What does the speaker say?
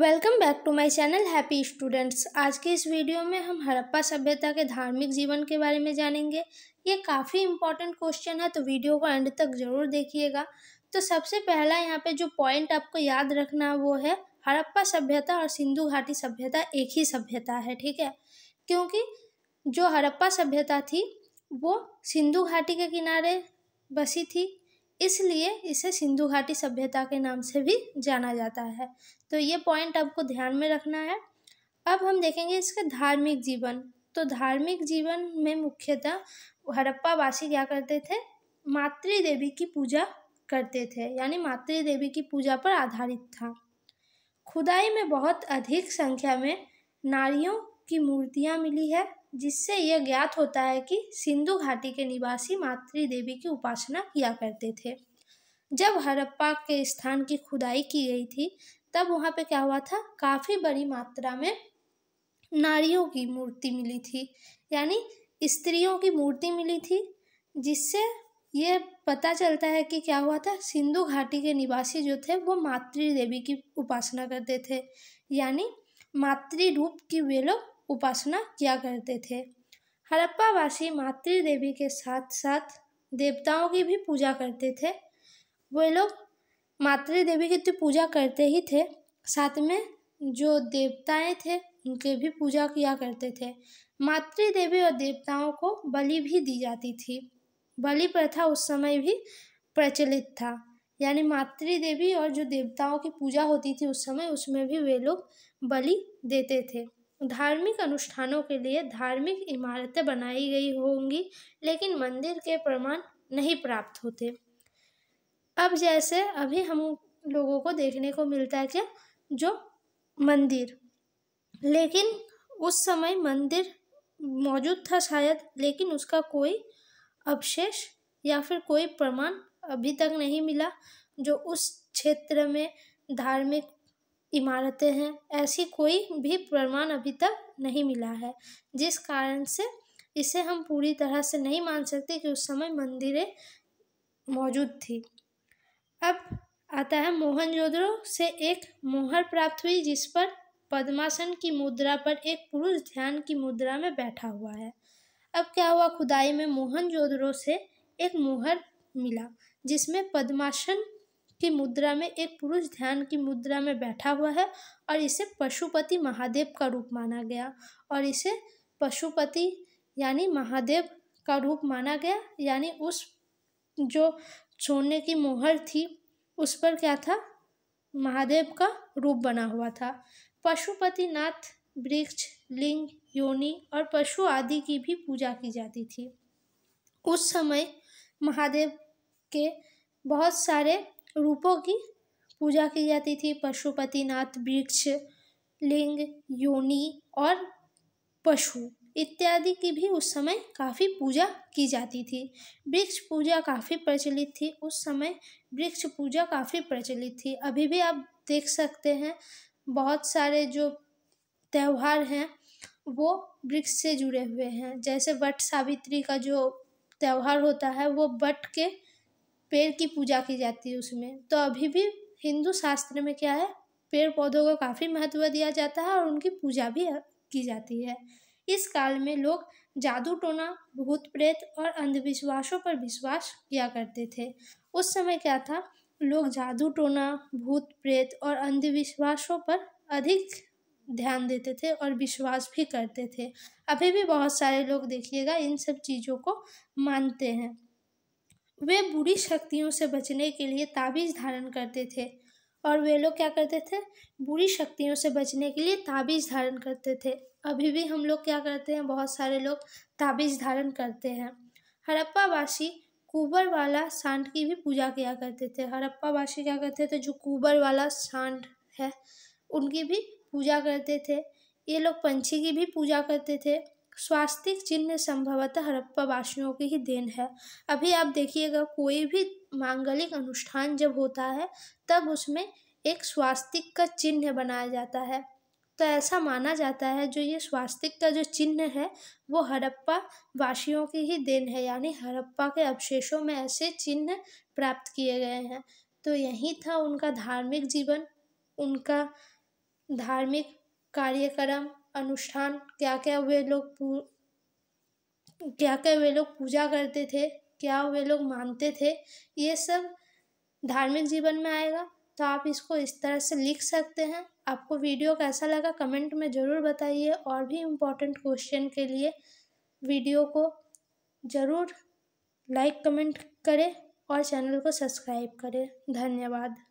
welcome back to my channel happy students आज के इस वीडियो में हम हड़प्पा सभ्यता के धार्मिक जीवन के बारे में जानेंगे ये काफ़ी इंपॉर्टेंट क्वेश्चन है तो वीडियो को एंड तक ज़रूर देखिएगा तो सबसे पहला यहाँ पे जो पॉइंट आपको याद रखना वो है हड़प्पा सभ्यता और सिंधु घाटी सभ्यता एक ही सभ्यता है ठीक है क्योंकि जो हड़प्पा सभ्यता थी वो सिंधु घाटी के किनारे बसी थी इसलिए इसे सिंधु घाटी सभ्यता के नाम से भी जाना जाता है तो ये पॉइंट आपको ध्यान में रखना है अब हम देखेंगे इसके धार्मिक जीवन तो धार्मिक जीवन में मुख्यतः हड़प्पा वासी क्या करते थे मातृ देवी की पूजा करते थे यानी मातृ देवी की पूजा पर आधारित था खुदाई में बहुत अधिक संख्या में नारियों की मूर्तियाँ मिली है जिससे यह ज्ञात होता है कि सिंधु घाटी के निवासी मातृ देवी की उपासना किया करते थे जब हड़प्पा के स्थान की खुदाई की गई थी तब वहाँ पे क्या हुआ था काफ़ी बड़ी मात्रा में नारियों की मूर्ति मिली थी यानी स्त्रियों की मूर्ति मिली थी जिससे ये पता चलता है कि क्या हुआ था सिंधु घाटी के निवासी जो थे वो मातृ देवी की उपासना करते थे यानी मातृ रूप की वे लोग उपासना किया करते थे हड़प्पावासी मातृ देवी के साथ साथ देवताओं की भी पूजा करते थे वे लोग मातृ देवी की तो पूजा करते ही थे साथ में जो देवताएं थे उनके भी पूजा किया करते थे मातृ देवी और देवताओं को बलि भी दी जाती थी बलि प्रथा उस समय भी प्रचलित था यानी मातृ देवी और जो देवताओं की पूजा होती थी उस समय उसमें भी वे लोग बलि देते थे धार्मिक अनुष्ठानों के लिए धार्मिक इमारतें बनाई गई होंगी लेकिन मंदिर के प्रमाण नहीं प्राप्त होते अब जैसे अभी हम लोगों को देखने को मिलता है क्या जो मंदिर लेकिन उस समय मंदिर मौजूद था शायद लेकिन उसका कोई अवशेष या फिर कोई प्रमाण अभी तक नहीं मिला जो उस क्षेत्र में धार्मिक इमारतें हैं ऐसी कोई भी प्रमाण अभी तक नहीं मिला है जिस कारण से इसे हम पूरी तरह से नहीं मान सकते कि उस समय मंदिरें मौजूद थी अब आता है मोहनजोदड़ो से एक मोहर प्राप्त हुई जिस पर पद्मासन की मुद्रा पर एक पुरुष ध्यान की मुद्रा में बैठा हुआ है अब क्या हुआ खुदाई में मोहनजोदड़ो से एक मोहर मिला जिसमें पद्मासन की मुद्रा में एक पुरुष ध्यान की मुद्रा में बैठा हुआ है और इसे पशुपति महादेव का रूप माना गया और इसे पशुपति यानी महादेव का रूप माना गया यानी उस जो सोने की मोहर थी उस पर क्या था महादेव का रूप बना हुआ था पशुपतिनाथ वृक्ष लिंग योनि और पशु आदि की भी पूजा की जाती थी उस समय महादेव के बहुत सारे रूपों की पूजा की जाती थी पशुपतिनाथ वृक्ष लिंग योनि और पशु इत्यादि की भी उस समय काफ़ी पूजा की जाती थी वृक्ष पूजा काफ़ी प्रचलित थी उस समय वृक्ष पूजा काफ़ी प्रचलित थी अभी भी आप देख सकते हैं बहुत सारे जो त्यौहार हैं वो वृक्ष से जुड़े हुए हैं जैसे वट सावित्री का जो त्यौहार होता है वो वट के पेड़ की पूजा की जाती है उसमें तो अभी भी हिंदू शास्त्र में क्या है पेड़ पौधों को काफ़ी महत्व दिया जाता है और उनकी पूजा भी की जाती है इस काल में लोग जादू टोना भूत प्रेत और अंधविश्वासों पर विश्वास किया करते थे उस समय क्या था लोग जादू टोना भूत प्रेत और अंधविश्वासों पर अधिक ध्यान देते थे और विश्वास भी करते थे अभी भी बहुत सारे लोग देखिएगा इन सब चीज़ों को मानते हैं वे बुरी शक्तियों से बचने के लिए ताबीज़ धारण करते थे और वे लोग क्या करते थे बुरी शक्तियों से बचने के लिए ताबीज़ धारण करते थे अभी भी हम लोग क्या करते हैं बहुत सारे लोग ताबीज़ धारण करते हैं हड़प्पावासी कुबर वाला सांड की भी पूजा किया करते थे हड़प्पावासी क्या करते थे जो कुबर वाला सांड है उनकी भी पूजा करते थे ये लोग पंछी की भी पूजा करते थे स्वास्तिक चिन्ह संभवतः हड़प्पा वासियों की ही देन है अभी आप देखिएगा कोई भी मांगलिक अनुष्ठान जब होता है तब उसमें एक स्वास्तिक का चिन्ह बनाया जाता है तो ऐसा माना जाता है जो ये स्वास्तिक का जो चिन्ह है वो हड़प्पा वासियों की ही देन है यानी हड़प्पा के अवशेषों में ऐसे चिन्ह प्राप्त किए गए हैं तो यही था उनका धार्मिक जीवन उनका धार्मिक कार्यक्रम अनुष्ठान क्या क्या वे लोग क्या क्या वे लोग पूजा करते थे क्या वे लोग मानते थे ये सब धार्मिक जीवन में आएगा तो आप इसको इस तरह से लिख सकते हैं आपको वीडियो कैसा लगा कमेंट में ज़रूर बताइए और भी इम्पोर्टेंट क्वेश्चन के लिए वीडियो को ज़रूर लाइक कमेंट करें और चैनल को सब्सक्राइब करें धन्यवाद